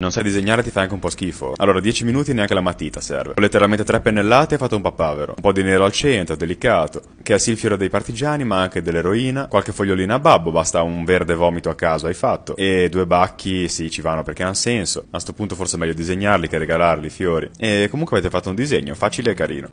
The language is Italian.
Non sai disegnare ti fai anche un po' schifo. Allora, 10 minuti neanche la matita serve. Ho letteralmente tre pennellate e fatto un papavero. Un po' di nero al centro, delicato. Che è sì il fiore dei partigiani, ma anche dell'eroina. Qualche fogliolina a babbo, basta un verde vomito a caso, hai fatto. E due bacchi, sì, ci vanno perché hanno senso. A sto punto forse è meglio disegnarli che regalarli fiori. E comunque avete fatto un disegno, facile e carino.